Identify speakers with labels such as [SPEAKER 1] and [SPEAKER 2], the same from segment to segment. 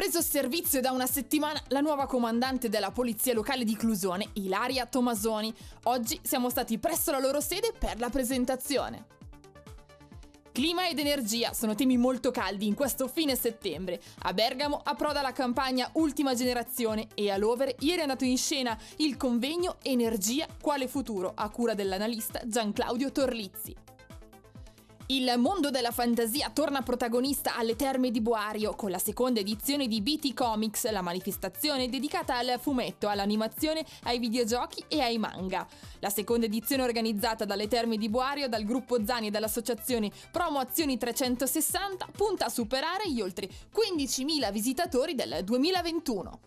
[SPEAKER 1] preso servizio da una settimana la nuova comandante della polizia locale di Clusone, Ilaria Tomasoni. Oggi siamo stati presso la loro sede per la presentazione. Clima ed energia sono temi molto caldi in questo fine settembre. A Bergamo approda la campagna Ultima Generazione e a Lovere ieri è andato in scena il convegno Energia quale futuro a cura dell'analista Gianclaudio Torlizzi. Il mondo della fantasia torna protagonista alle Terme di Boario con la seconda edizione di BT Comics, la manifestazione dedicata al fumetto, all'animazione, ai videogiochi e ai manga. La seconda edizione organizzata dalle Terme di Boario, dal gruppo Zani e dall'associazione Promo Azioni 360 punta a superare gli oltre 15.000 visitatori del 2021.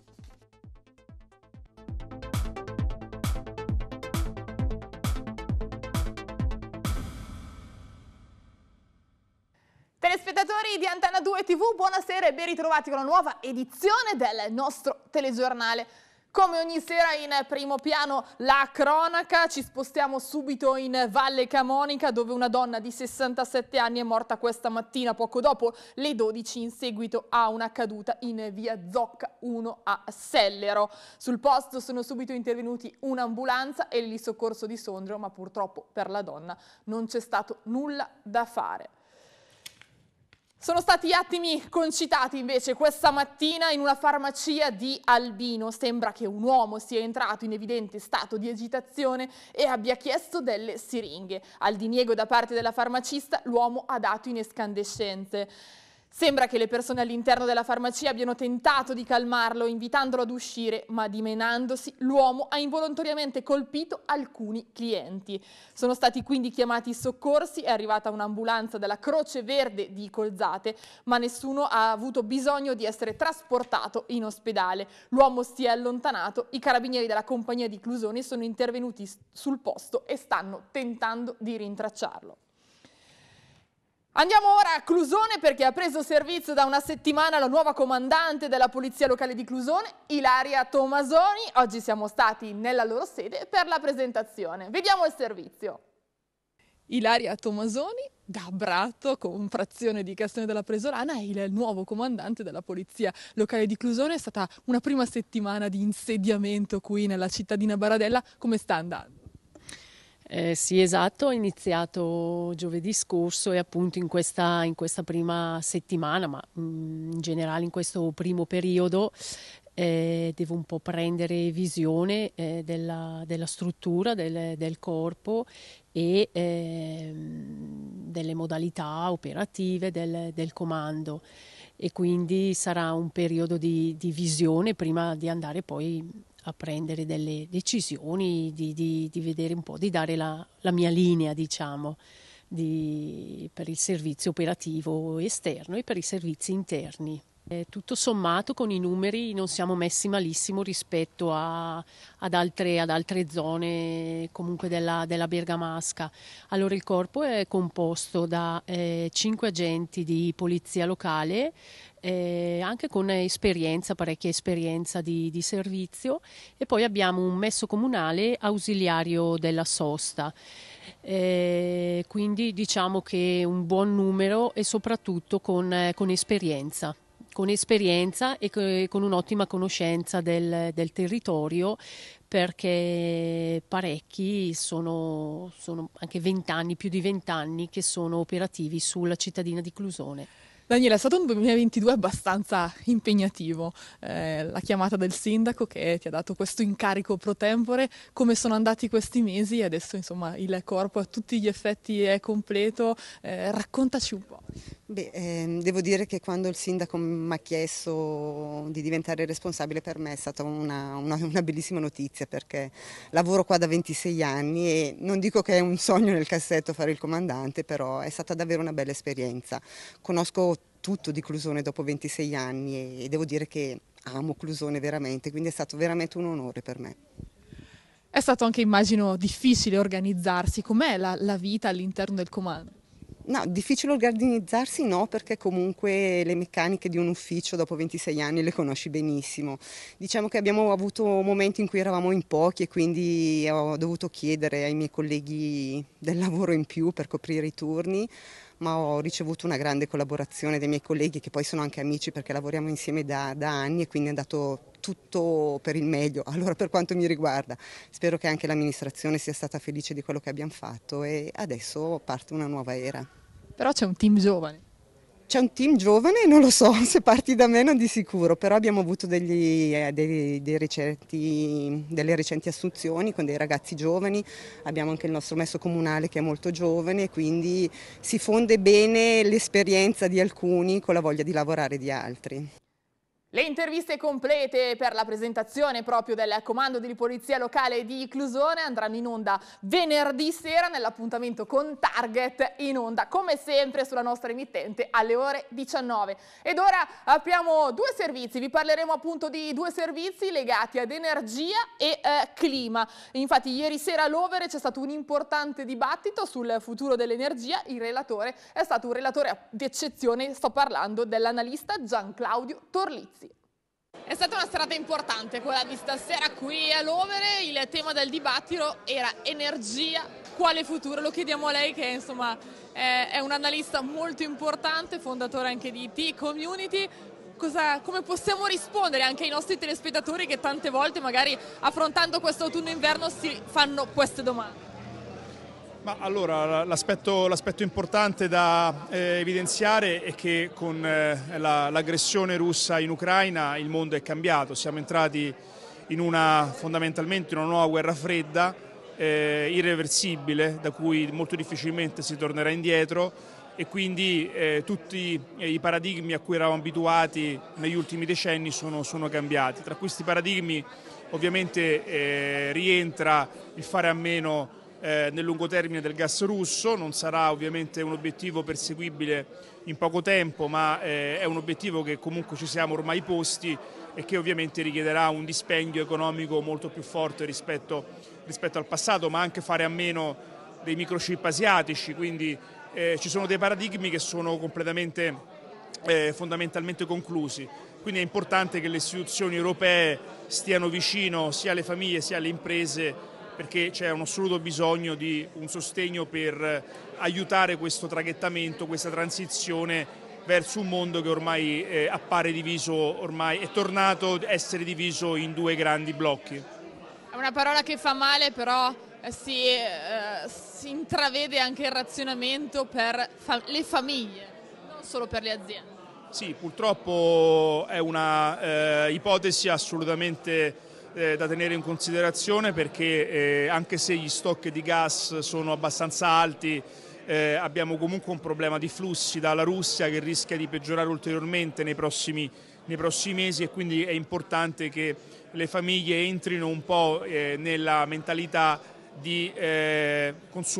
[SPEAKER 1] telespettatori di Antena 2 TV, buonasera e ben ritrovati con una nuova edizione del nostro telegiornale. Come ogni sera in primo piano la cronaca, ci spostiamo subito in Valle Camonica dove una donna di 67 anni è morta questa mattina poco dopo le 12 in seguito a una caduta in via Zocca 1 a Sellero. Sul posto sono subito intervenuti un'ambulanza e il soccorso di Sondrio ma purtroppo per la donna non c'è stato nulla da fare. Sono stati attimi concitati invece questa mattina in una farmacia di Albino. Sembra che un uomo sia entrato in evidente stato di agitazione e abbia chiesto delle siringhe. Al diniego da parte della farmacista l'uomo ha dato in escandescenze. Sembra che le persone all'interno della farmacia abbiano tentato di calmarlo invitandolo ad uscire, ma dimenandosi l'uomo ha involontariamente colpito alcuni clienti. Sono stati quindi chiamati i soccorsi, è arrivata un'ambulanza della Croce Verde di Colzate, ma nessuno ha avuto bisogno di essere trasportato in ospedale. L'uomo si è allontanato, i carabinieri della compagnia di Clusone sono intervenuti sul posto e stanno tentando di rintracciarlo. Andiamo ora a Clusone perché ha preso servizio da una settimana la nuova comandante della Polizia Locale di Clusone, Ilaria Tomasoni. Oggi siamo stati nella loro sede per la presentazione. Vediamo il servizio. Ilaria Tomasoni da Brato, con frazione di Castione della Presolana, è il nuovo comandante della polizia locale di Clusone. È stata una prima settimana di insediamento qui nella cittadina
[SPEAKER 2] Baradella. Come sta andando? Eh, sì, esatto, ho iniziato giovedì scorso e appunto in questa, in questa prima settimana, ma mm, in generale in questo primo periodo, eh, devo un po' prendere visione eh, della, della, struttura del, del corpo e ehm, delle modalità operative del, del, comando e quindi sarà un periodo di, di visione prima di andare poi a prendere delle decisioni, di, di, di vedere un po', di dare la, la mia linea, diciamo, di, per il servizio operativo esterno e per i servizi interni. Eh, tutto sommato con i numeri non siamo messi malissimo rispetto a, ad, altre, ad, altre, zone comunque della, della, Bergamasca. Allora il corpo è composto da eh, 5 agenti di polizia locale, eh, anche con esperienza, parecchia esperienza di, di, servizio e poi abbiamo un messo comunale ausiliario della sosta. Eh, quindi diciamo che un buon numero e soprattutto con, eh, con esperienza con esperienza e con un'ottima conoscenza del, del, territorio perché parecchi sono, sono anche vent'anni, più di vent'anni che sono operativi sulla cittadina di Clusone. Daniela, è stato un 2022 abbastanza
[SPEAKER 1] impegnativo, eh, la chiamata del sindaco che ti ha dato questo incarico pro tempore, come sono andati questi mesi adesso insomma il corpo a tutti gli effetti è completo, eh, raccontaci un po'. Beh, eh, devo dire che quando il sindaco mi ha
[SPEAKER 3] chiesto di diventare responsabile per me è stata una, una, una, bellissima notizia perché lavoro qua da 26 anni e non dico che è un sogno nel cassetto fare il comandante, però è stata davvero una bella esperienza. Conosco tutto di Clusone dopo 26 anni e devo dire che amo Clusone veramente, quindi è stato veramente un onore per me.
[SPEAKER 1] È stato anche, immagino, difficile organizzarsi. Com'è la, la vita all'interno del comando?
[SPEAKER 3] No, difficile organizzarsi no, perché comunque le meccaniche di un ufficio dopo 26 anni le conosci benissimo. Diciamo che abbiamo avuto momenti in cui eravamo in pochi e quindi ho dovuto chiedere ai miei colleghi del lavoro in più per coprire i turni ma ho ricevuto una grande collaborazione dei miei colleghi che poi sono anche amici perché lavoriamo insieme da, da anni e quindi è andato tutto per il meglio, allora per quanto mi riguarda. Spero che anche l'amministrazione sia stata felice di quello che abbiamo fatto e adesso parte una nuova era. Però c'è un team giovane. C'è un team giovane, non lo so se parti da meno di sicuro, però abbiamo avuto degli, eh, dei, dei recenti, delle recenti assunzioni con dei ragazzi giovani, abbiamo anche il nostro messo comunale che è molto giovane, quindi si fonde bene l'esperienza di alcuni con la voglia di lavorare di altri.
[SPEAKER 1] Le interviste complete per la presentazione proprio del comando di polizia locale di Clusone andranno in onda venerdì sera nell'appuntamento con Target in onda, come sempre sulla nostra emittente alle ore 19. Ed ora apriamo due servizi, vi parleremo appunto di due servizi legati ad energia e eh, clima. Infatti ieri sera all'Overe c'è stato un importante dibattito sul futuro dell'energia, il relatore è stato un relatore d'eccezione, sto parlando dell'analista Gian Claudio Torlizzi. È stata una serata importante quella di stasera qui a Lovere, il tema del dibattito era energia, quale futuro, lo chiediamo a lei che insomma è un analista molto importante, fondatore anche di T Community, come possiamo rispondere anche ai nostri telespettatori che tante volte magari affrontando questo autunno-inverno si fanno queste domande?
[SPEAKER 4] Ma allora, l'aspetto, importante da eh, evidenziare è che con eh, l'aggressione russa in Ucraina il mondo è cambiato, siamo entrati in una, fondamentalmente in una nuova guerra fredda, eh, irreversibile, da cui molto difficilmente si tornerà indietro e quindi eh, tutti i paradigmi a cui eravamo abituati negli ultimi decenni sono, sono cambiati. Tra questi paradigmi ovviamente eh, rientra il fare a meno eh, nel lungo termine del gas russo, non sarà ovviamente un obiettivo perseguibile in poco tempo, ma eh, è un obiettivo che comunque ci siamo ormai posti e che ovviamente richiederà un dispendio economico molto più forte rispetto, rispetto al passato, ma anche fare a meno dei microchip asiatici, quindi eh, ci sono dei paradigmi che sono completamente eh, fondamentalmente conclusi. Quindi è importante che le istituzioni europee stiano vicino sia alle famiglie sia alle imprese perché c'è un assoluto bisogno di un sostegno per aiutare questo traghettamento, questa transizione verso un mondo che ormai eh, appare diviso, ormai è tornato ad essere diviso in due grandi blocchi.
[SPEAKER 1] È una parola che fa male, però eh, si, eh, si intravede anche il razionamento per fa le famiglie, non solo per le aziende.
[SPEAKER 4] Sì, purtroppo è una eh, ipotesi assolutamente eh, da tenere in considerazione perché eh, anche se gli stock di gas sono abbastanza alti eh, abbiamo comunque un problema di flussi dalla Russia che rischia di peggiorare ulteriormente nei prossimi, nei prossimi mesi e quindi è importante che le famiglie entrino un po' eh, nella mentalità di eh,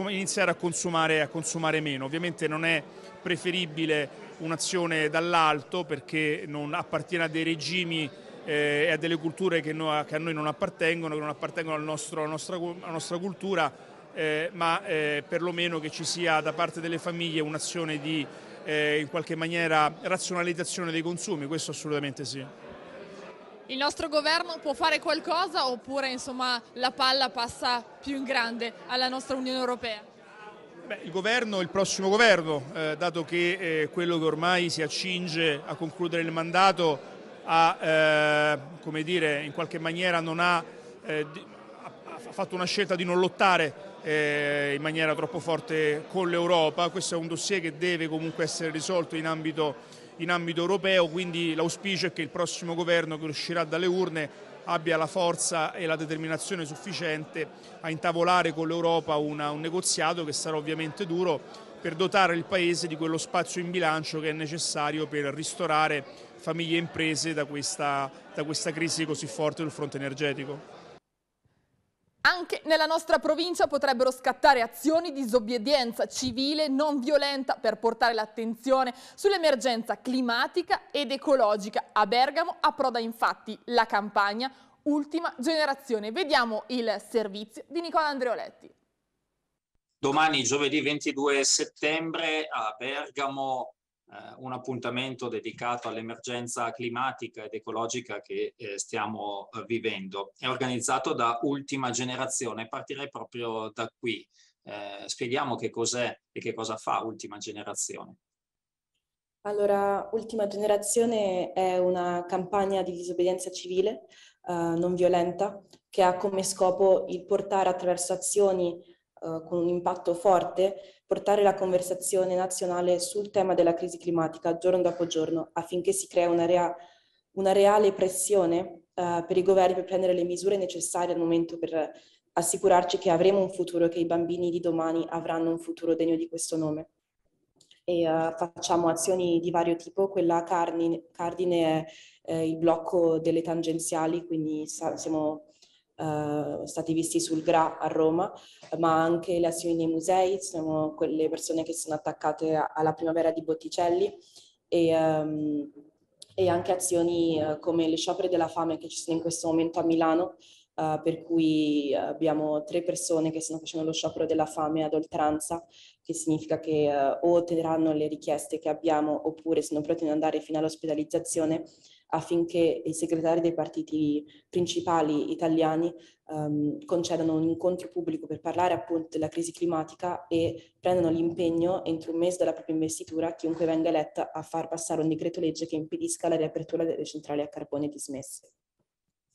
[SPEAKER 4] iniziare a consumare, a consumare meno. Ovviamente non è preferibile un'azione dall'alto perché non appartiene a dei regimi eh, e a delle culture che, no, che, a noi non appartengono, che non appartengono al nostro, alla, nostra, alla, nostra, cultura, eh, ma eh, perlomeno che ci sia da parte delle famiglie un'azione di eh, in qualche maniera razionalizzazione dei consumi, questo assolutamente sì.
[SPEAKER 1] Il nostro governo può fare qualcosa oppure insomma, la palla passa più in grande alla nostra Unione Europea?
[SPEAKER 4] Beh, il governo, il prossimo governo, eh, dato che eh, quello che ormai si accinge a concludere il mandato ha, eh, come dire, in qualche maniera non ha, eh, ha fatto una scelta di non lottare eh, in maniera troppo forte con l'Europa, questo è un dossier che deve comunque essere risolto in ambito, in ambito europeo, quindi l'auspicio è che il prossimo governo che uscirà dalle urne abbia la forza e la determinazione sufficiente a intavolare con l'Europa un negoziato che sarà ovviamente duro per dotare il Paese di quello spazio in bilancio che è necessario per ristorare famiglie e imprese da questa, da questa crisi così forte sul fronte energetico.
[SPEAKER 1] Anche nella nostra provincia potrebbero scattare azioni di disobbedienza civile non violenta per portare l'attenzione sull'emergenza climatica ed ecologica. A Bergamo approda infatti la campagna Ultima Generazione. Vediamo il servizio di Nicola Andreoletti.
[SPEAKER 5] Domani, giovedì 22 settembre, a Bergamo, eh, un appuntamento dedicato all'emergenza climatica ed ecologica che eh, stiamo eh, vivendo. È organizzato da Ultima Generazione. Partirei proprio da qui. Eh, spieghiamo che cos'è e che cosa fa Ultima Generazione.
[SPEAKER 6] Allora, Ultima Generazione è una campagna di disobbedienza civile eh, non violenta che ha come scopo il portare attraverso azioni eh, con un impatto forte, portare la conversazione nazionale sul tema della crisi climatica giorno dopo giorno affinché si crea una, rea, una reale pressione eh, per i governi per prendere le misure necessarie al momento per assicurarci che avremo un futuro, che i bambini di domani avranno un futuro degno di questo nome. E, uh, facciamo azioni di vario tipo, quella cardine, cardine è eh, il blocco delle tangenziali, quindi sa- siamo eh, stati visti sul GRA a Roma, ma anche le azioni dei musei, sono quelle persone che sono attaccate alla primavera di Botticelli e, ehm, e anche azioni eh, come le sciopere della fame che ci sono in questo momento a Milano, Uh, per cui abbiamo tre persone che stanno facendo lo sciopero della fame ad oltranza, che significa che uh, o otterranno le richieste che abbiamo oppure sono pronti ad andare fino all'ospedalizzazione affinché i segretari dei partiti principali italiani ehm, concedano un incontro pubblico per parlare appunto della crisi climatica e prendano l'impegno entro un mese dalla propria investitura chiunque venga eletta a far passare un decreto legge che impedisca la riapertura delle centrali a carbone dismesse.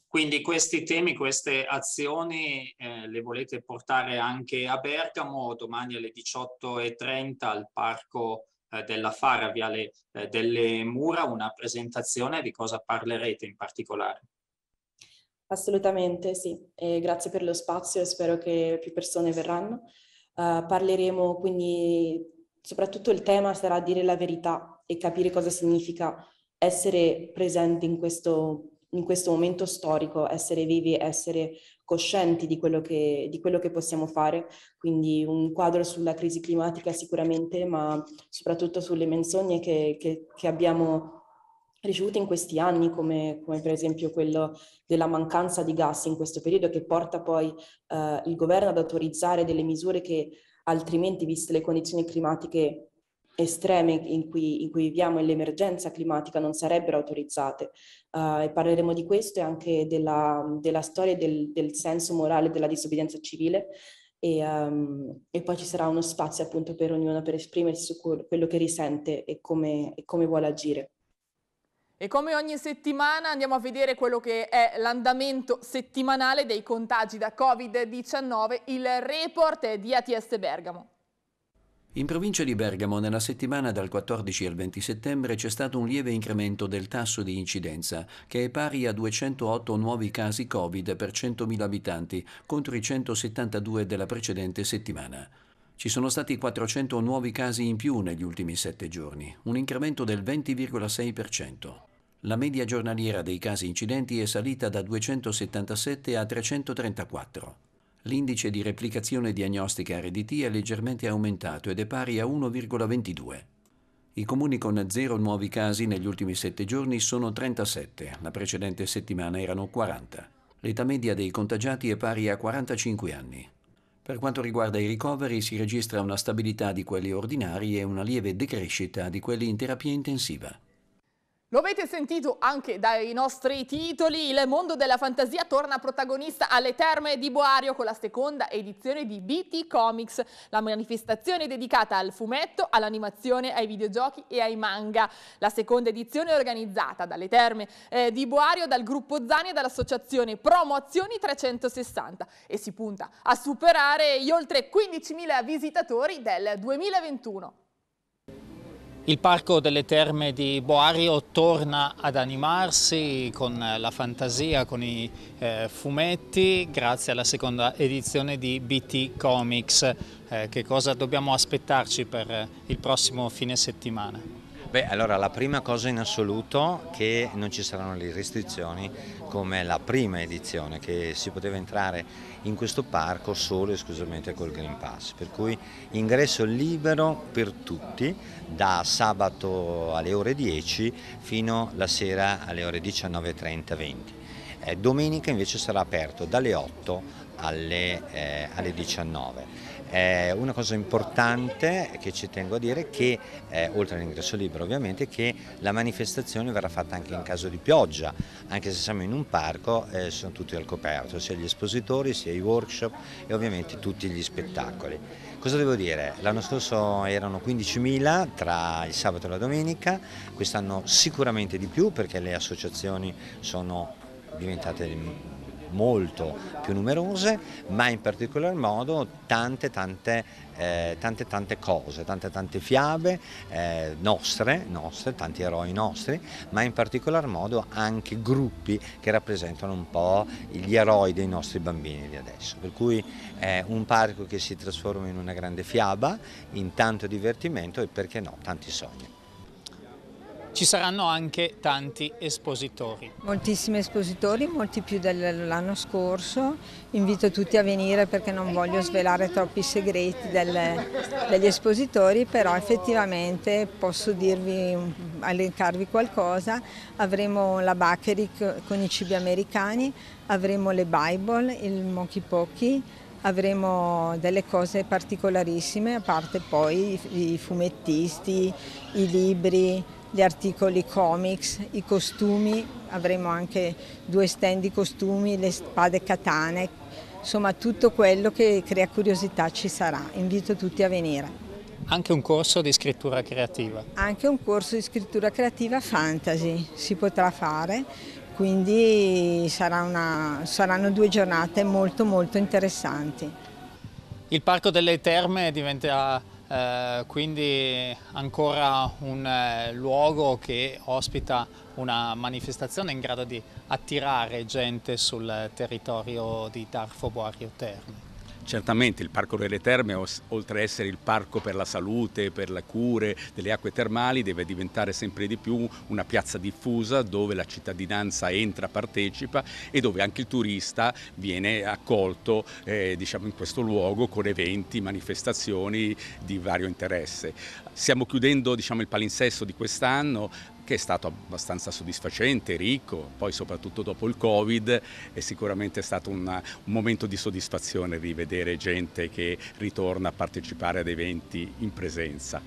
[SPEAKER 5] Quindi questi temi, queste azioni eh, le volete portare anche a Bergamo domani alle 18.30 al Parco eh, della Fara Viale eh, delle Mura una presentazione di cosa parlerete in particolare.
[SPEAKER 6] Assolutamente sì, e grazie per lo spazio e spero che più persone verranno. Uh, parleremo quindi, soprattutto il tema sarà dire la verità e capire cosa significa essere presenti in questo, in questo momento storico, essere vivi, essere coscienti di quello, che, di quello che possiamo fare, quindi un quadro sulla crisi climatica sicuramente, ma soprattutto sulle menzogne che, che, che abbiamo ricevuto in questi anni, come, come, per esempio quello della mancanza di gas in questo periodo, che porta poi eh, il governo ad autorizzare delle misure che altrimenti, viste le condizioni climatiche, estreme in cui, in cui viviamo e l'emergenza climatica non sarebbero autorizzate. Uh, e parleremo di questo e anche della, della storia e del, del senso morale della disobbedienza civile, e, um, e, poi ci sarà uno spazio appunto per ognuno per esprimersi su quello che risente e come, e come vuole agire.
[SPEAKER 1] E come ogni settimana andiamo a vedere quello che è l'andamento settimanale dei contagi da Covid-19, il report di ATS Bergamo.
[SPEAKER 7] In provincia di Bergamo nella settimana dal 14 al 20 settembre c'è stato un lieve incremento del tasso di incidenza, che è pari a 208 nuovi casi Covid per 100.000 abitanti contro i 172 della precedente settimana. Ci sono stati 400 nuovi casi in più negli ultimi sette giorni, un incremento del 20,6%. La media giornaliera dei casi incidenti è salita da 277 a 334 l'indice di replicazione diagnostica RDT è leggermente aumentato ed è pari a 1,22. I comuni con zero nuovi casi negli ultimi sette giorni sono 37, la precedente settimana erano 40. L'età media dei contagiati è pari a 45 anni. Per quanto riguarda i ricoveri si registra una stabilità di quelli ordinari e una lieve decrescita di quelli in terapia intensiva.
[SPEAKER 1] Lo avete sentito anche dai nostri titoli, il mondo della fantasia torna protagonista alle terme di Boario con la seconda edizione di BT Comics, la manifestazione dedicata al fumetto, all'animazione, ai videogiochi e ai manga. La seconda edizione è organizzata dalle terme eh, di Boario, dal gruppo Zani e dall'associazione Promozioni 360 e si punta a superare gli oltre 15.000 visitatori del 2021.
[SPEAKER 5] Il parco delle terme di Boario torna ad animarsi con la fantasia, con i eh, fumetti, grazie alla seconda edizione di BT Comics. Eh, che cosa dobbiamo aspettarci per il prossimo fine settimana?
[SPEAKER 7] Beh, allora la prima cosa in assoluto è che non ci saranno le restrizioni come la prima edizione, che si poteva entrare in questo parco solo e esclusivamente col Green Pass, per cui ingresso libero per tutti da sabato alle ore 10 fino la sera alle ore 19.30-20. Eh, domenica invece sarà aperto dalle 8 alle, eh, alle 19. Eh, una cosa importante che ci tengo a dire è che, eh, oltre all'ingresso libero ovviamente, che la manifestazione verrà fatta anche in caso di pioggia, anche se siamo in un parco eh, sono tutti al coperto, sia gli espositori, sia i workshop e ovviamente tutti gli spettacoli. Cosa devo dire? L'anno scorso erano 15.000 tra il sabato e la domenica, quest'anno sicuramente di più perché le associazioni sono diventate molto più numerose, ma in particolar modo tante tante, eh, tante, tante cose, tante tante fiabe eh, nostre, nostre, tanti eroi nostri, ma in particolar modo anche gruppi che rappresentano un po' gli eroi dei nostri bambini di adesso. Per cui è un parco che si trasforma in una grande fiaba, in tanto divertimento e perché no, tanti sogni
[SPEAKER 5] ci saranno anche tanti espositori.
[SPEAKER 3] Moltissimi espositori, molti più dell'anno scorso. Invito tutti a venire perché non voglio svelare troppi segreti delle, degli espositori, però effettivamente posso dirvi, elencarvi qualcosa. Avremo la Bakery con i cibi americani, avremo le Bible, il Mochi Pochi, avremo delle cose particolarissime, a parte poi i fumettisti, i libri, gli articoli comics, i costumi, avremo anche due stand di costumi, le spade katane, insomma tutto quello che crea curiosità ci sarà. Invito tutti a venire.
[SPEAKER 5] Anche un corso di scrittura creativa?
[SPEAKER 3] Anche un corso di scrittura creativa fantasy si potrà fare, quindi una, saranno due giornate molto molto interessanti.
[SPEAKER 5] Il Parco delle Terme diventerà eh, quindi ancora un eh, luogo che ospita una manifestazione in grado di attirare gente sul territorio di Tarfo Boario Terme.
[SPEAKER 8] Certamente il Parco delle Terme, oltre ad essere il parco per la salute, per le cure delle acque termali, deve diventare sempre di più una piazza diffusa dove la cittadinanza entra, partecipa e dove anche il turista viene accolto eh, diciamo, in questo luogo con eventi, manifestazioni di vario interesse. Stiamo chiudendo diciamo, il palinsesto di quest'anno che è stato abbastanza soddisfacente, ricco, poi soprattutto dopo il Covid è sicuramente stato una, un momento di soddisfazione rivedere gente che ritorna a partecipare ad eventi in presenza.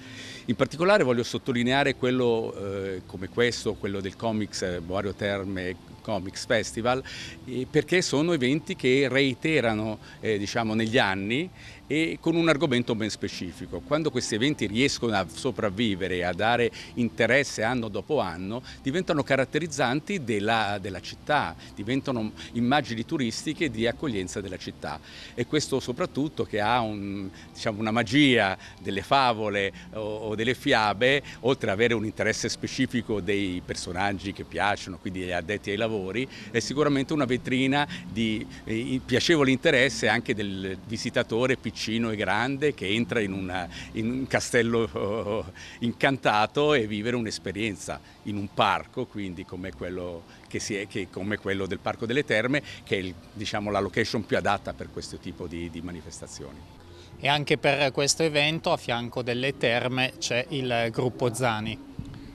[SPEAKER 8] In particolare voglio sottolineare quello eh, come questo, quello del Comics eh, Boario Terme Comics Festival, eh, perché sono eventi che reiterano eh, diciamo, negli anni e con un argomento ben specifico. Quando questi eventi riescono a sopravvivere, a dare interesse anno dopo anno, diventano caratterizzanti della, della città, diventano immagini turistiche di accoglienza della città e questo soprattutto che ha un, diciamo, una magia delle favole o, o delle fiabe, oltre ad avere un interesse specifico dei personaggi che piacciono, quindi gli addetti ai lavori, è sicuramente una vetrina di eh, piacevole interesse anche del visitatore piccino e grande che entra in, una, in un castello eh, incantato e vivere un'esperienza in un parco, quindi come quello, è, che, come quello del Parco delle Terme, che è il, diciamo, la location più adatta per questo tipo di, di manifestazioni
[SPEAKER 5] e anche per questo evento a fianco delle terme c'è il gruppo Zani.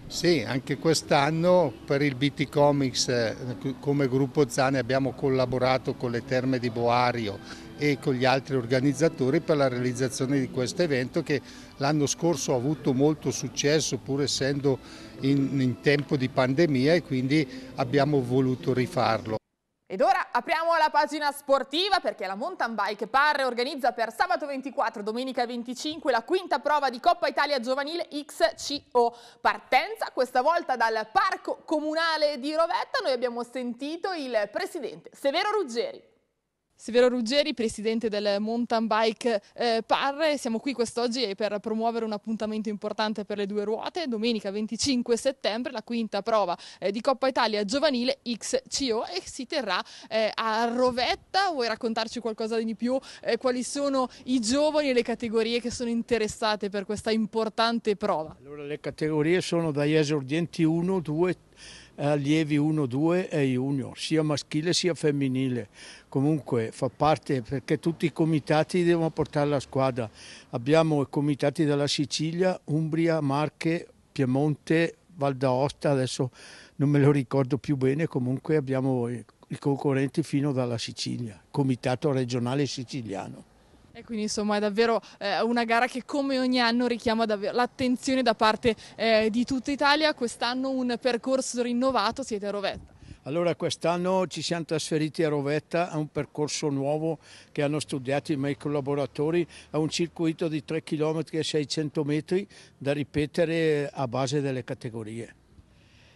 [SPEAKER 5] Sì, anche quest'anno per il BT Comics eh, come gruppo Zani abbiamo collaborato con le terme di Boario e con gli altri organizzatori per la realizzazione di questo evento che l'anno scorso ha avuto molto successo pur essendo in, in tempo di pandemia e quindi abbiamo voluto rifarlo.
[SPEAKER 1] Ed ora apriamo la pagina sportiva perché la Mountain Bike Parre organizza per sabato 24 domenica 25 la quinta prova di Coppa Italia Giovanile XCO. Partenza questa volta dal Parco Comunale di Rovetta. Noi abbiamo sentito il presidente Severo Ruggeri. Severo Ruggeri, presidente del Mountain Bike eh, Parre, siamo qui quest'oggi per promuovere un appuntamento importante per le due ruote, domenica 25 settembre la quinta prova eh, di Coppa Italia giovanile XCO e si terrà eh, a Rovetta, vuoi raccontarci qualcosa di più? Eh, quali sono i giovani e le categorie che sono interessate per questa importante prova?
[SPEAKER 9] Allora le categorie sono dagli esordienti 1, 2, 3 allievi 1-2 e junior, sia maschile sia femminile. Comunque fa parte perché tutti i comitati devono portare la squadra. Abbiamo i comitati dalla Sicilia, Umbria, Marche, Piemonte, Val d'Aosta, adesso non me lo ricordo più bene, comunque abbiamo i concorrenti fino dalla Sicilia, comitato regionale siciliano.
[SPEAKER 1] E quindi insomma è davvero eh, una gara che come ogni anno richiama l'attenzione da parte eh, di tutta Italia, quest'anno un percorso rinnovato, siete a Rovetta.
[SPEAKER 9] Allora quest'anno ci siamo trasferiti a Rovetta a un percorso nuovo che hanno studiato i miei collaboratori, a un circuito di 3 km e 600 metri da ripetere a base delle categorie.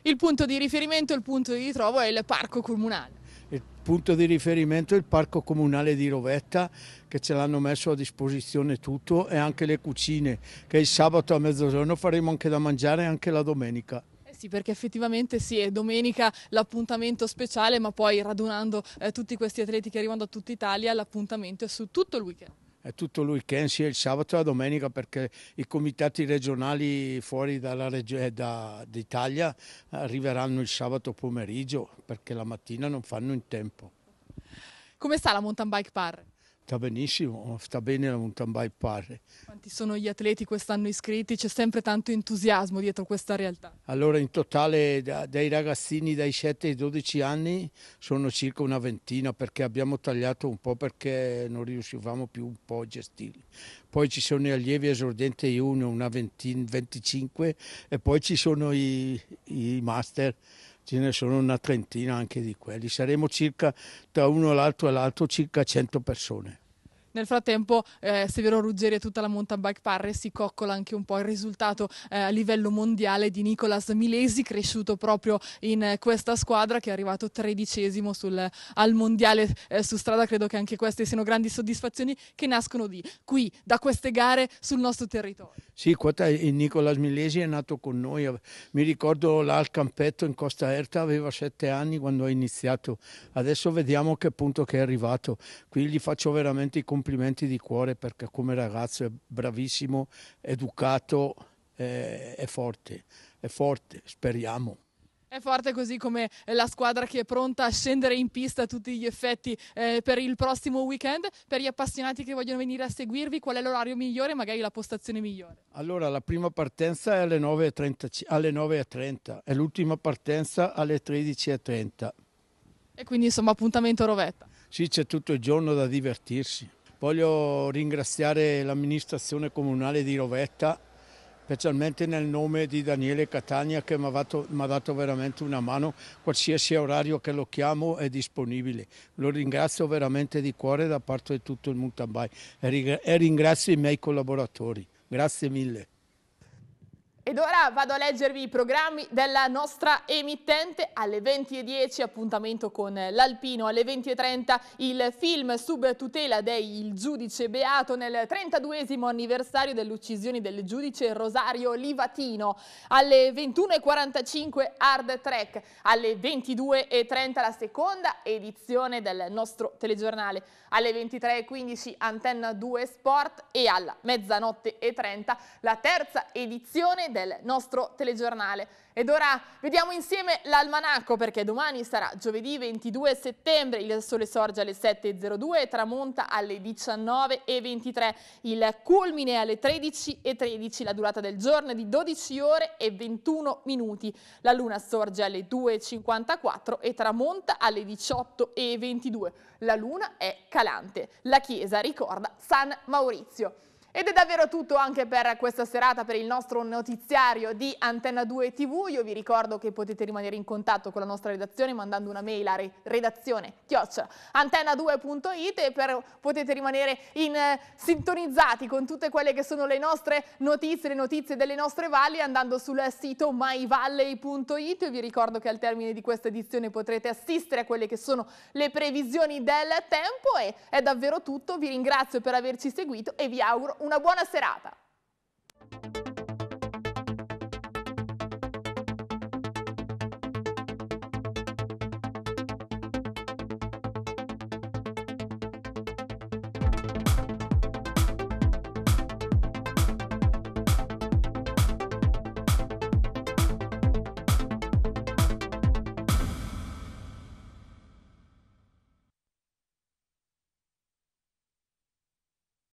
[SPEAKER 1] Il punto di riferimento, il punto di ritrovo è il parco comunale.
[SPEAKER 9] Il punto di riferimento è il parco comunale di Rovetta che ce l'hanno messo a disposizione tutto e anche le cucine che il sabato a mezzogiorno faremo anche da mangiare anche la domenica.
[SPEAKER 1] Eh sì, perché effettivamente sì, è domenica l'appuntamento speciale, ma poi radunando eh, tutti questi atleti che arrivano da tutta Italia, l'appuntamento è su
[SPEAKER 9] tutto il weekend è tutto lui che sia il sabato e la domenica perché i comitati regionali fuori eh, d'Italia da, arriveranno il sabato pomeriggio perché la mattina non fanno in tempo.
[SPEAKER 1] Come sta la mountain bike park?
[SPEAKER 9] sta benissimo, sta bene la mountain bike padre.
[SPEAKER 1] Quanti sono gli atleti quest'anno iscritti? C'è sempre tanto entusiasmo dietro questa realtà.
[SPEAKER 9] Allora in totale da, dai ragazzini dai 7 ai 12 anni sono circa una ventina perché abbiamo tagliato un po' perché non riuscivamo più un po' a gestirli. Poi ci sono gli allievi esordienti junior, una ventina, 25 e poi ci sono i, i master ce ne sono una trentina anche di quelli, saremo circa tra uno all'altro e l'altro circa 100 persone.
[SPEAKER 1] Nel frattempo eh, Severo Ruggeri e tutta la mountain bike Parre si coccola anche un po' il risultato eh, a livello mondiale di Nicolas Milesi, cresciuto proprio in eh, questa squadra che è arrivato tredicesimo sul, al mondiale eh, su strada. Credo che anche queste siano grandi soddisfazioni che nascono di qui, da queste gare sul nostro territorio.
[SPEAKER 9] Sì, Nicolas Milesi è nato con noi. Mi ricordo là al campetto in Costa Erta, aveva sette anni quando ha iniziato. Adesso vediamo che punto che è arrivato. Qui gli faccio veramente i complimenti complimenti di cuore perché come ragazzo è bravissimo, educato, è, eh, è forte, è forte, speriamo.
[SPEAKER 1] È forte così come la squadra che è pronta a scendere in pista a tutti gli effetti eh, per il prossimo weekend. Per gli appassionati che vogliono venire a seguirvi, qual è l'orario migliore e magari la postazione migliore?
[SPEAKER 9] Allora, la prima partenza è alle 9.30, alle 9.30 e l'ultima partenza alle 13.30.
[SPEAKER 1] E quindi insomma appuntamento rovetta.
[SPEAKER 9] Sì, c'è tutto il giorno da divertirsi. Voglio ringraziare l'amministrazione comunale di Rovetta, specialmente nel nome di Daniele Catania che mi ha dato, dato, veramente una mano, qualsiasi orario che lo chiamo è disponibile. Lo ringrazio veramente di cuore da parte di tutto il Muntambai e ringrazio i miei collaboratori. Grazie mille.
[SPEAKER 1] Ed ora vado a leggervi i programmi della nostra emittente. Alle 20.10 appuntamento con l'Alpino, alle 20.30 il film sub tutela del giudice Beato nel 32 anniversario dell'uccisione del giudice Rosario Livatino, alle 21.45 Hard Track, alle 22.30 la seconda edizione del nostro telegiornale alle 23.15 Antenna 2 Sport e alla mezzanotte e 30 la terza edizione del nostro telegiornale. Ed ora vediamo insieme l'almanacco perché domani sarà giovedì 22 settembre, il sole sorge alle 7.02 e tramonta alle 19.23, il culmine alle 13.13, 13. la durata del giorno è di 12 ore e 21 minuti, la luna sorge alle 2.54 e tramonta alle 18.22, la luna è calma calante. La chiesa ricorda San Maurizio. Ed è davvero tutto anche per questa serata, per il nostro notiziario di Antenna 2 TV. Io vi ricordo che potete rimanere in contatto con la nostra redazione mandando una mail a redazione chiocciola antenna2.it e per, potete rimanere in, eh, sintonizzati con tutte quelle che sono le nostre notizie, le notizie delle nostre valli andando sul sito myvalley.it. Vi ricordo che al termine di questa edizione potrete assistere a quelle che sono le previsioni del tempo e è davvero tutto. Vi ringrazio per averci seguito e vi auguro una buona serata!